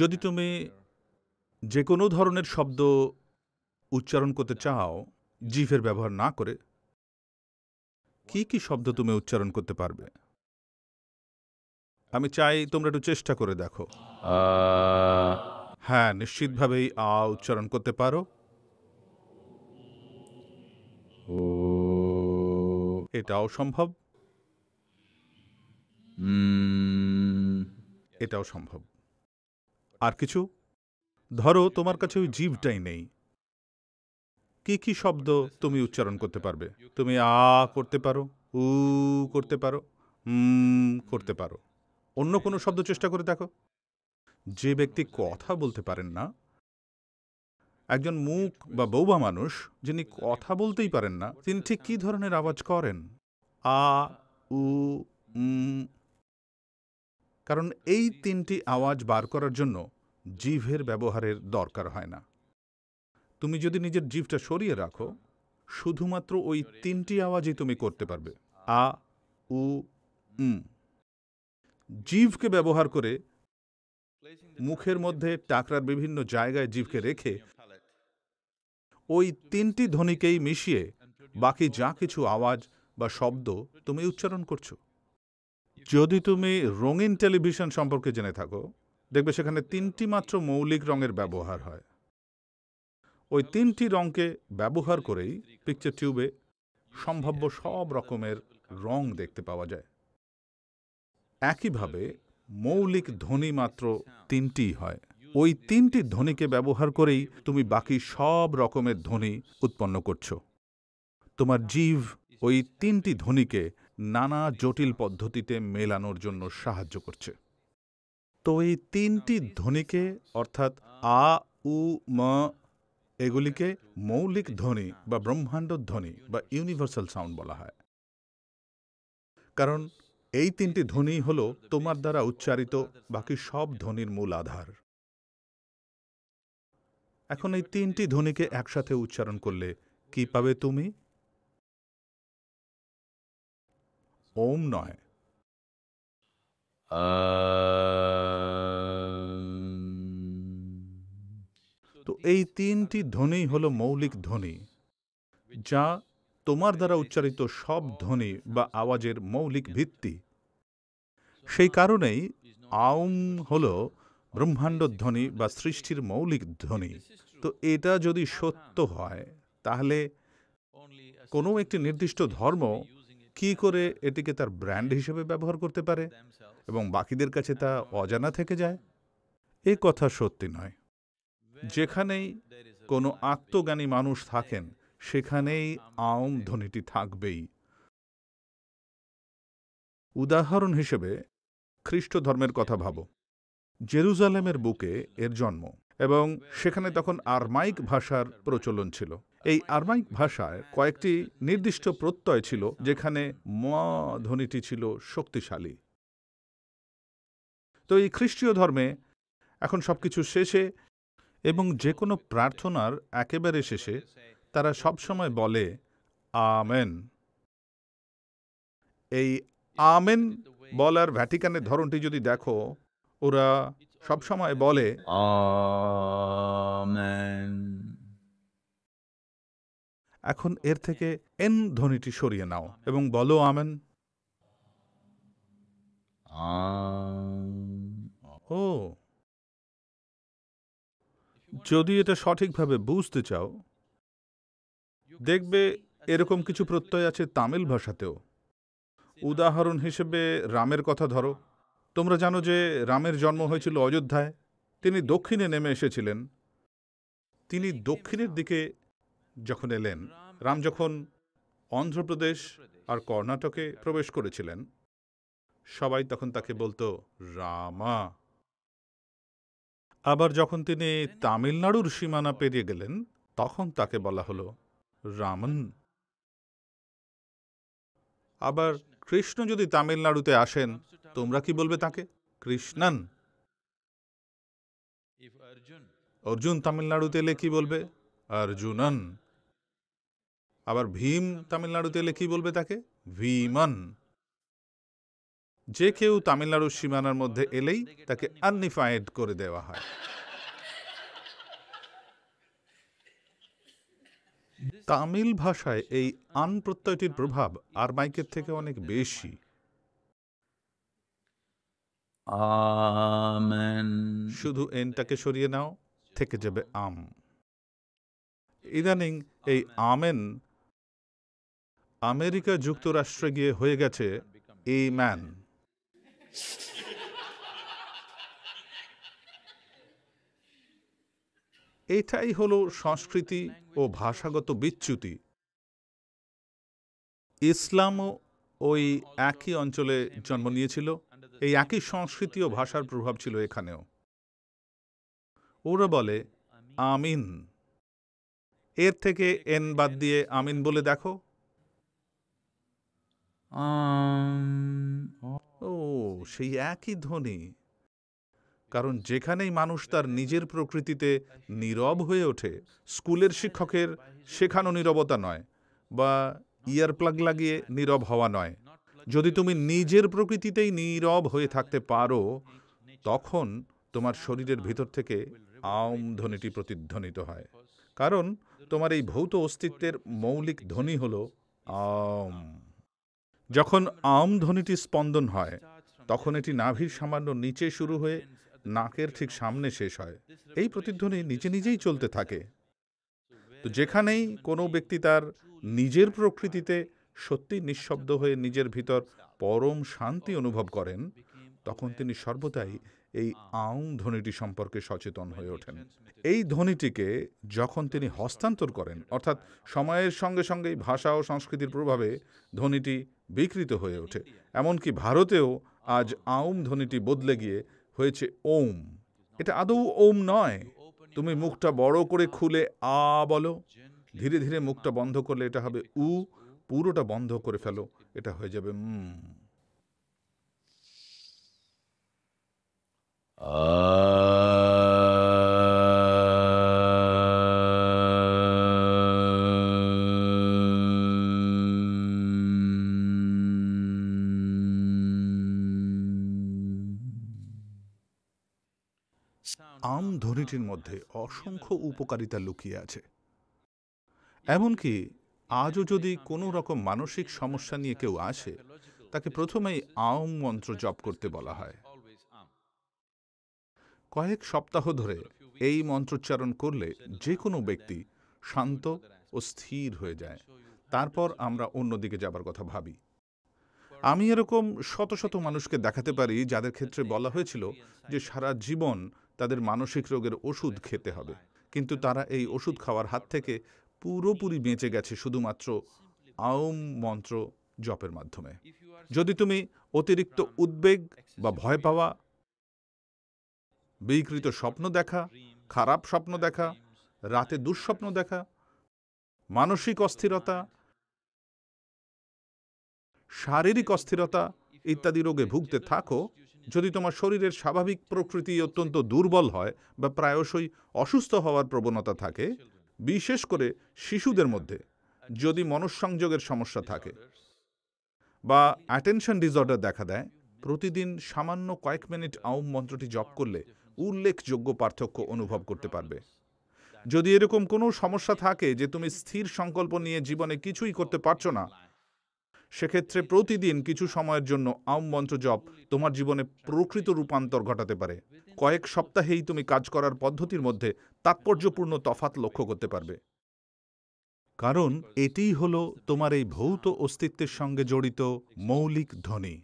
যদি তুমি যে কোনো ধরনের শব্দ উচ্চারণ করতে চাও জিভের ব্যবহার না করে কি কি শব্দ তুমি উচ্চারণ করতে পারবে আমি চাই তোমরা একটু চেষ্টা করে দেখো হ্যাঁ নিশ্চিতভাবেই আ উচ্চারণ করতে পারো এটাও সম্ভব এটাও সম্ভব আর কিছু ধরো তোমার কাছে ওই জীবটাই নেই কি কি শব্দ তুমি উচ্চারণ করতে পারবে তুমি আ করতে পারো উ করতে পারো করতে পারো অন্য কোনো শব্দ চেষ্টা করে দেখো যে ব্যক্তি কথা বলতে পারেন না একজন মুখ বা বৌবা মানুষ যিনি কথা বলতেই পারেন না তিনি ঠিক কী ধরনের আওয়াজ করেন আ উ কারণ এই তিনটি আওয়াজ বার করার জন্য জিভের ব্যবহারের দরকার হয় না তুমি যদি নিজের জিভটা সরিয়ে রাখো শুধুমাত্র ওই তিনটি আওয়াজই তুমি করতে পারবে আ উ জিভকে ব্যবহার করে মুখের মধ্যে টাকরার বিভিন্ন জায়গায় জিভকে রেখে ওই তিনটি ধ্বনিকেই মিশিয়ে বাকি যা কিছু আওয়াজ বা শব্দ তুমি উচ্চারণ করছো যদি তুমি রঙিন টেলিভিশন সম্পর্কে জেনে থাকো দেখবে সেখানে তিনটি মাত্র মৌলিক রঙের ব্যবহার হয় ওই তিনটি রঙকে ব্যবহার করেই পিকচার টিউবে সম্ভাব্য সব রকমের রং দেখতে পাওয়া যায় একইভাবে মৌলিক ধ্বনি মাত্র তিনটি হয় ওই তিনটি ধ্বনিকে ব্যবহার করেই তুমি বাকি সব রকমের ধ্বনি উৎপন্ন করছো তোমার জীব ওই তিনটি ধ্বনিকে নানা জটিল পদ্ধতিতে মেলানোর জন্য সাহায্য করছে তো এই তিনটি ধ্বনিকে অর্থাৎ আ উ ম এগুলিকে মৌলিক ধ্বনি বা ব্রহ্মাণ্ড ধ্বনি বা ইউনিভার্সাল সাউন্ড বলা হয় কারণ এই তিনটি ধ্বনি হল তোমার দ্বারা উচ্চারিত বাকি সব ধ্বনির মূল আধার এখন এই তিনটি ধ্বনিকে একসাথে উচ্চারণ করলে কি পাবে তুমি ওম নয় আ তো এই তিনটি ধ্বনি হলো মৌলিক ধ্বনি যা তোমার দ্বারা উচ্চারিত সব ধ্বনি বা আওয়াজের মৌলিক ভিত্তি সেই কারণেই আউম হল ব্রহ্মাণ্ড ধ্বনি বা সৃষ্টির মৌলিক ধ্বনি তো এটা যদি সত্য হয় তাহলে কোনো একটি নির্দিষ্ট ধর্ম কি করে এটিকে তার ব্র্যান্ড হিসেবে ব্যবহার করতে পারে এবং বাকিদের কাছে তা অজানা থেকে যায় এ কথা সত্যি নয় যেখানেই কোনো আত্মজ্ঞানী মানুষ থাকেন সেখানেই আওম ধ্বনিটি থাকবেই উদাহরণ হিসেবে খ্রিস্ট ধর্মের কথা ভাবো জেরুজালেমের বুকে এর জন্ম এবং সেখানে তখন আরমাইক ভাষার প্রচলন ছিল এই আরমাইক ভাষায় কয়েকটি নির্দিষ্ট প্রত্যয় ছিল যেখানে ম ধ্বনিটি ছিল শক্তিশালী তো এই খ্রিস্টীয় ধর্মে এখন সবকিছু শেষে এবং যে কোনো প্রার্থনার একেবারে শেষে তারা সবসময় বলে আমেন এই আমেন বলার ভ্যাটিকানের ধরনটি যদি দেখো ওরা সবসময় বলে এখন এর থেকে এন ধ্বনিটি সরিয়ে নাও এবং বলো আমেন ও যদি এটা সঠিকভাবে বুঝতে চাও দেখবে এরকম কিছু প্রত্যয় আছে তামিল ভাষাতেও উদাহরণ হিসেবে রামের কথা ধরো তোমরা জানো যে রামের জন্ম হয়েছিল অযোধ্যায় তিনি দক্ষিণে নেমে এসেছিলেন তিনি দক্ষিণের দিকে যখন এলেন রাম যখন অন্ধ্রপ্রদেশ আর কর্ণাটকে প্রবেশ করেছিলেন সবাই তখন তাকে বলতো রামা আবার যখন তিনি তামিলনাড়ুর সীমানা পেরিয়ে গেলেন তখন তাকে বলা হলো রামন আবার কৃষ্ণ যদি তামিলনাড়ুতে আসেন তোমরা কি বলবে তাকে কৃষ্ণান অর্জুন তামিলনাড়ুতে এলে কি বলবে অর্জুনন আবার ভীম তামিলনাড়ুতে এলে কি বলবে তাকে ভীমন যে কেউ তামিলনাড়ুর সীমানার মধ্যে এলেই তাকে আননিফায়েড করে দেওয়া হয় তামিল ভাষায় এই আন প্রত্যয়টির প্রভাব আর মাইকের থেকে অনেক বেশি শুধু এনটাকে সরিয়ে নাও থেকে যাবে আম ইদানিং এই আমেন আমেরিকা যুক্তরাষ্ট্রে গিয়ে হয়ে গেছে এই ম্যান এটাই হল সংস্কৃতি ও ভাষাগত বিচ্যুতি ইসলামও ওই একই অঞ্চলে জন্ম নিয়েছিল এই একই সংস্কৃতি ও ভাষার প্রভাব ছিল এখানেও ওরা বলে আমিন এর থেকে এন বাদ দিয়ে আমিন বলে দেখো ও সেই একই ধ্বনি কারণ যেখানেই মানুষ তার নিজের প্রকৃতিতে নীরব হয়ে ওঠে স্কুলের শিক্ষকের শেখানো নীরবতা নয় বা ইয়ার প্লাগ লাগিয়ে নীরব হওয়া নয় যদি তুমি নিজের প্রকৃতিতেই নীরব হয়ে থাকতে পারো তখন তোমার শরীরের ভিতর থেকে আম ধ্বনিটি প্রতিধ্বনিত হয় কারণ তোমার এই ভৌত অস্তিত্বের মৌলিক ধ্বনি হল আম যখন আম ধ্বনিটি স্পন্দন হয় তখন এটি নাভির সামান্য নিচে শুরু হয়ে নাকের ঠিক সামনে শেষ হয় এই প্রতিধ্বনি নিজে নিজেই চলতে থাকে তো যেখানেই কোনো ব্যক্তি তার নিজের প্রকৃতিতে সত্যি নিঃশব্দ হয়ে নিজের ভিতর পরম শান্তি অনুভব করেন তখন তিনি সর্বদাই এই আউং ধ্বনিটি সম্পর্কে সচেতন হয়ে ওঠেন এই ধ্বনিটিকে যখন তিনি হস্তান্তর করেন অর্থাৎ সময়ের সঙ্গে সঙ্গেই ভাষা ও সংস্কৃতির প্রভাবে ধ্বনিটি বিকৃত হয়ে ওঠে এমনকি ভারতেও আজ আউম ধ্বনিটি বদলে গিয়ে হয়েছে ওম এটা আদৌ ওম নয় তুমি মুখটা বড় করে খুলে আ বলো ধীরে ধীরে মুখটা বন্ধ করলে এটা হবে উ পুরোটা বন্ধ করে ফেলো এটা হয়ে যাবে আম ধ্বনিটির মধ্যে অসংখ্য উপকারিতা লুকিয়ে আছে এমনকি আজও যদি কোনো রকম মানসিক সমস্যা নিয়ে কেউ আসে তাকে প্রথমেই আম মন্ত্র জপ করতে বলা হয় কয়েক সপ্তাহ ধরে এই মন্ত্রোচ্চারণ করলে যে কোনো ব্যক্তি শান্ত ও স্থির হয়ে যায় তারপর আমরা অন্যদিকে যাবার কথা ভাবি আমি এরকম শত শত মানুষকে দেখাতে পারি যাদের ক্ষেত্রে বলা হয়েছিল যে সারা জীবন তাদের মানসিক রোগের ওষুধ খেতে হবে কিন্তু তারা এই ওষুধ খাওয়ার হাত থেকে পুরোপুরি বেঁচে গেছে শুধুমাত্র আওম মন্ত্র জপের মাধ্যমে যদি তুমি অতিরিক্ত উদ্বেগ বা ভয় পাওয়া বিকৃত স্বপ্ন দেখা খারাপ স্বপ্ন দেখা রাতে দুঃস্বপ্ন দেখা মানসিক অস্থিরতা শারীরিক অস্থিরতা ইত্যাদি রোগে ভুগতে থাকো যদি তোমার শরীরের স্বাভাবিক প্রকৃতি অত্যন্ত দুর্বল হয় বা প্রায়শই অসুস্থ হওয়ার প্রবণতা থাকে বিশেষ করে শিশুদের মধ্যে যদি মনঃসংযোগের সমস্যা থাকে বা অ্যাটেনশন ডিসঅর্ডার দেখা দেয় প্রতিদিন সামান্য কয়েক মিনিট আউম মন্ত্রটি জপ করলে উল্লেখযোগ্য পার্থক্য অনুভব করতে পারবে যদি এরকম কোনো সমস্যা থাকে যে তুমি স্থির সংকল্প নিয়ে জীবনে কিছুই করতে পারছো না সেক্ষেত্রে প্রতিদিন কিছু সময়ের জন্য আম মন্ত্র জপ তোমার জীবনে প্রকৃত রূপান্তর ঘটাতে পারে কয়েক সপ্তাহেই তুমি কাজ করার পদ্ধতির মধ্যে তাৎপর্যপূর্ণ তফাত লক্ষ্য করতে পারবে কারণ এটিই হল তোমার এই ভৌত অস্তিত্বের সঙ্গে জড়িত মৌলিক ধ্বনি